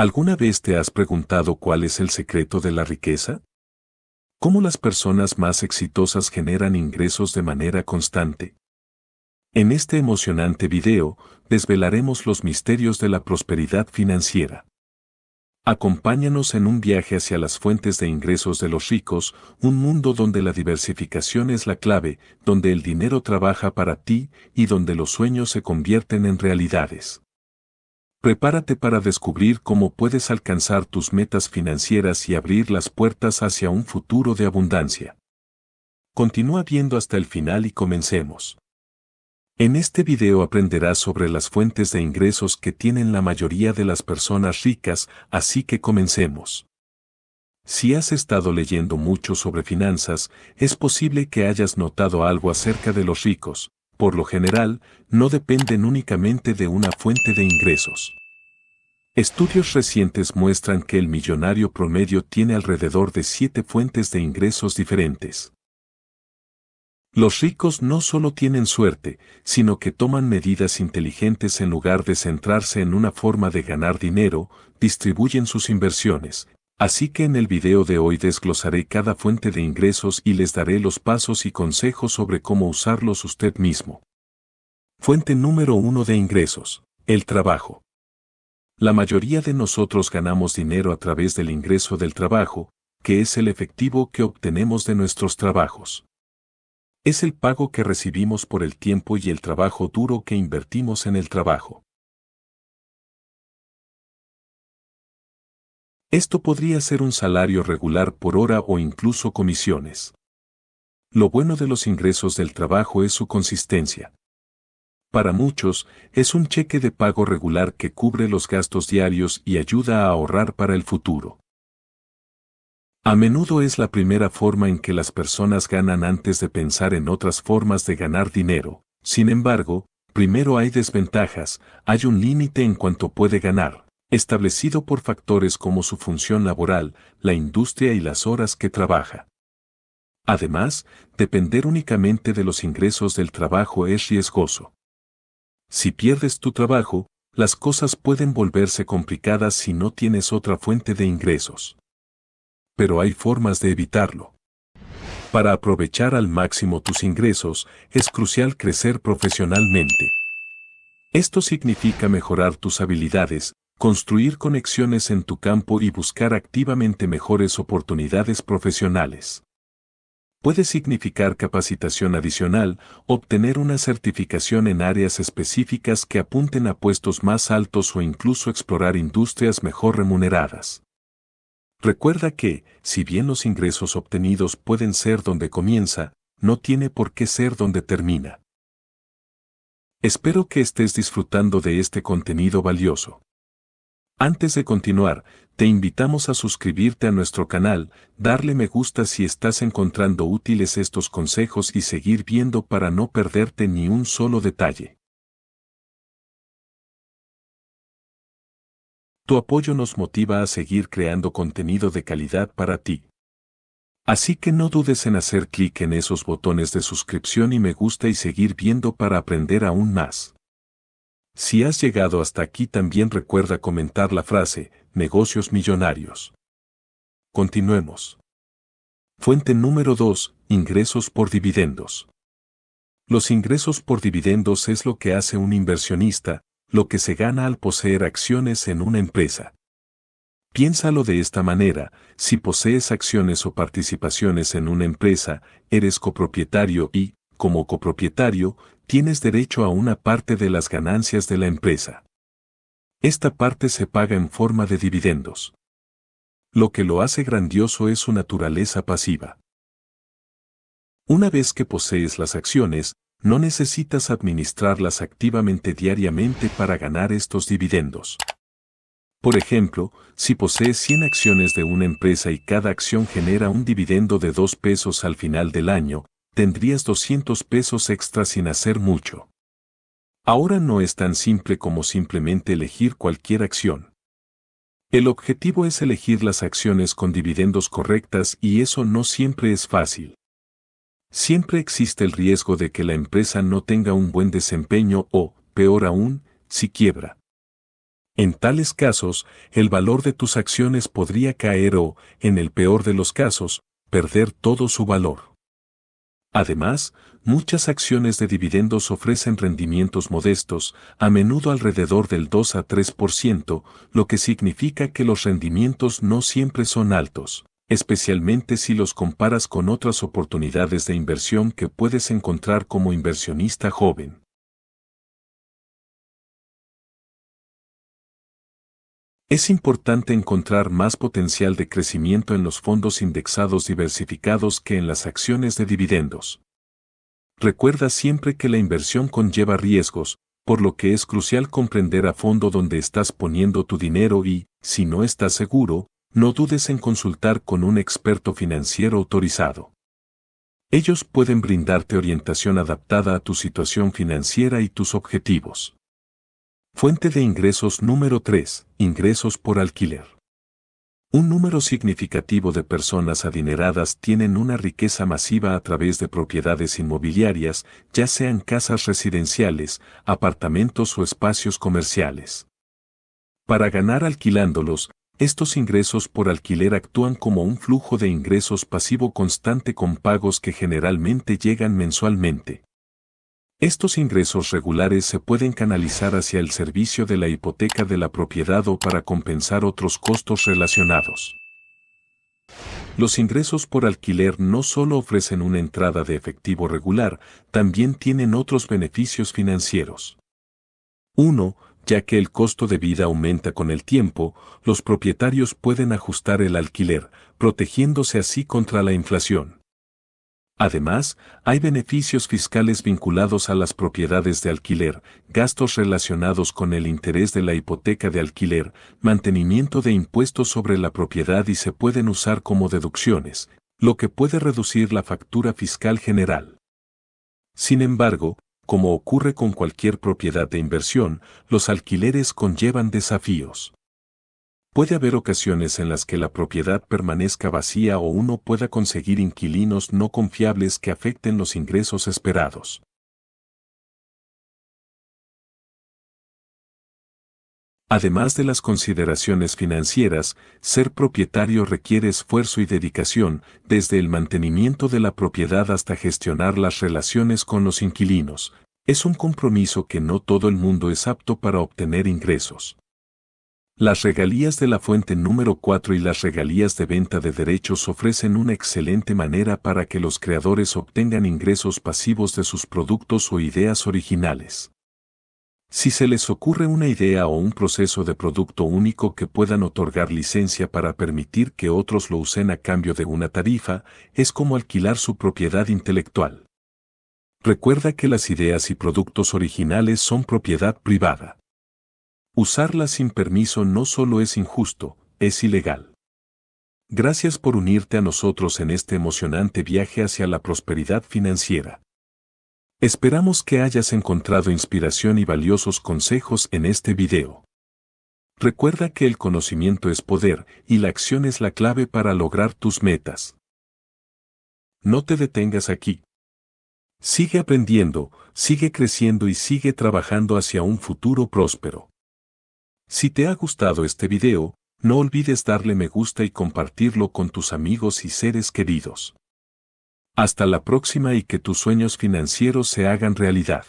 ¿Alguna vez te has preguntado cuál es el secreto de la riqueza? ¿Cómo las personas más exitosas generan ingresos de manera constante? En este emocionante video, desvelaremos los misterios de la prosperidad financiera. Acompáñanos en un viaje hacia las fuentes de ingresos de los ricos, un mundo donde la diversificación es la clave, donde el dinero trabaja para ti y donde los sueños se convierten en realidades. Prepárate para descubrir cómo puedes alcanzar tus metas financieras y abrir las puertas hacia un futuro de abundancia. Continúa viendo hasta el final y comencemos. En este video aprenderás sobre las fuentes de ingresos que tienen la mayoría de las personas ricas, así que comencemos. Si has estado leyendo mucho sobre finanzas, es posible que hayas notado algo acerca de los ricos, por lo general, no dependen únicamente de una fuente de ingresos. Estudios recientes muestran que el millonario promedio tiene alrededor de siete fuentes de ingresos diferentes. Los ricos no solo tienen suerte, sino que toman medidas inteligentes en lugar de centrarse en una forma de ganar dinero, distribuyen sus inversiones. Así que en el video de hoy desglosaré cada fuente de ingresos y les daré los pasos y consejos sobre cómo usarlos usted mismo. Fuente número uno de ingresos. El trabajo. La mayoría de nosotros ganamos dinero a través del ingreso del trabajo, que es el efectivo que obtenemos de nuestros trabajos. Es el pago que recibimos por el tiempo y el trabajo duro que invertimos en el trabajo. Esto podría ser un salario regular por hora o incluso comisiones. Lo bueno de los ingresos del trabajo es su consistencia. Para muchos, es un cheque de pago regular que cubre los gastos diarios y ayuda a ahorrar para el futuro. A menudo es la primera forma en que las personas ganan antes de pensar en otras formas de ganar dinero. Sin embargo, primero hay desventajas, hay un límite en cuanto puede ganar, establecido por factores como su función laboral, la industria y las horas que trabaja. Además, depender únicamente de los ingresos del trabajo es riesgoso. Si pierdes tu trabajo, las cosas pueden volverse complicadas si no tienes otra fuente de ingresos. Pero hay formas de evitarlo. Para aprovechar al máximo tus ingresos, es crucial crecer profesionalmente. Esto significa mejorar tus habilidades, construir conexiones en tu campo y buscar activamente mejores oportunidades profesionales puede significar capacitación adicional, obtener una certificación en áreas específicas que apunten a puestos más altos o incluso explorar industrias mejor remuneradas. Recuerda que, si bien los ingresos obtenidos pueden ser donde comienza, no tiene por qué ser donde termina. Espero que estés disfrutando de este contenido valioso. Antes de continuar, te invitamos a suscribirte a nuestro canal, darle me gusta si estás encontrando útiles estos consejos y seguir viendo para no perderte ni un solo detalle. Tu apoyo nos motiva a seguir creando contenido de calidad para ti. Así que no dudes en hacer clic en esos botones de suscripción y me gusta y seguir viendo para aprender aún más. Si has llegado hasta aquí también recuerda comentar la frase, negocios millonarios. Continuemos. Fuente número 2, ingresos por dividendos. Los ingresos por dividendos es lo que hace un inversionista, lo que se gana al poseer acciones en una empresa. Piénsalo de esta manera, si posees acciones o participaciones en una empresa, eres copropietario y, como copropietario, tienes derecho a una parte de las ganancias de la empresa. Esta parte se paga en forma de dividendos. Lo que lo hace grandioso es su naturaleza pasiva. Una vez que posees las acciones, no necesitas administrarlas activamente diariamente para ganar estos dividendos. Por ejemplo, si posees 100 acciones de una empresa y cada acción genera un dividendo de 2 pesos al final del año, tendrías 200 pesos extra sin hacer mucho. Ahora no es tan simple como simplemente elegir cualquier acción. El objetivo es elegir las acciones con dividendos correctas y eso no siempre es fácil. Siempre existe el riesgo de que la empresa no tenga un buen desempeño o, peor aún, si quiebra. En tales casos, el valor de tus acciones podría caer o, en el peor de los casos, perder todo su valor. Además, muchas acciones de dividendos ofrecen rendimientos modestos, a menudo alrededor del 2 a 3%, lo que significa que los rendimientos no siempre son altos, especialmente si los comparas con otras oportunidades de inversión que puedes encontrar como inversionista joven. Es importante encontrar más potencial de crecimiento en los fondos indexados diversificados que en las acciones de dividendos. Recuerda siempre que la inversión conlleva riesgos, por lo que es crucial comprender a fondo dónde estás poniendo tu dinero y, si no estás seguro, no dudes en consultar con un experto financiero autorizado. Ellos pueden brindarte orientación adaptada a tu situación financiera y tus objetivos. Fuente de ingresos número 3. Ingresos por alquiler. Un número significativo de personas adineradas tienen una riqueza masiva a través de propiedades inmobiliarias, ya sean casas residenciales, apartamentos o espacios comerciales. Para ganar alquilándolos, estos ingresos por alquiler actúan como un flujo de ingresos pasivo constante con pagos que generalmente llegan mensualmente. Estos ingresos regulares se pueden canalizar hacia el servicio de la hipoteca de la propiedad o para compensar otros costos relacionados. Los ingresos por alquiler no solo ofrecen una entrada de efectivo regular, también tienen otros beneficios financieros. 1. Ya que el costo de vida aumenta con el tiempo, los propietarios pueden ajustar el alquiler, protegiéndose así contra la inflación. Además, hay beneficios fiscales vinculados a las propiedades de alquiler, gastos relacionados con el interés de la hipoteca de alquiler, mantenimiento de impuestos sobre la propiedad y se pueden usar como deducciones, lo que puede reducir la factura fiscal general. Sin embargo, como ocurre con cualquier propiedad de inversión, los alquileres conllevan desafíos. Puede haber ocasiones en las que la propiedad permanezca vacía o uno pueda conseguir inquilinos no confiables que afecten los ingresos esperados. Además de las consideraciones financieras, ser propietario requiere esfuerzo y dedicación, desde el mantenimiento de la propiedad hasta gestionar las relaciones con los inquilinos. Es un compromiso que no todo el mundo es apto para obtener ingresos. Las regalías de la fuente número 4 y las regalías de venta de derechos ofrecen una excelente manera para que los creadores obtengan ingresos pasivos de sus productos o ideas originales. Si se les ocurre una idea o un proceso de producto único que puedan otorgar licencia para permitir que otros lo usen a cambio de una tarifa, es como alquilar su propiedad intelectual. Recuerda que las ideas y productos originales son propiedad privada. Usarla sin permiso no solo es injusto, es ilegal. Gracias por unirte a nosotros en este emocionante viaje hacia la prosperidad financiera. Esperamos que hayas encontrado inspiración y valiosos consejos en este video. Recuerda que el conocimiento es poder y la acción es la clave para lograr tus metas. No te detengas aquí. Sigue aprendiendo, sigue creciendo y sigue trabajando hacia un futuro próspero. Si te ha gustado este video, no olvides darle me gusta y compartirlo con tus amigos y seres queridos. Hasta la próxima y que tus sueños financieros se hagan realidad.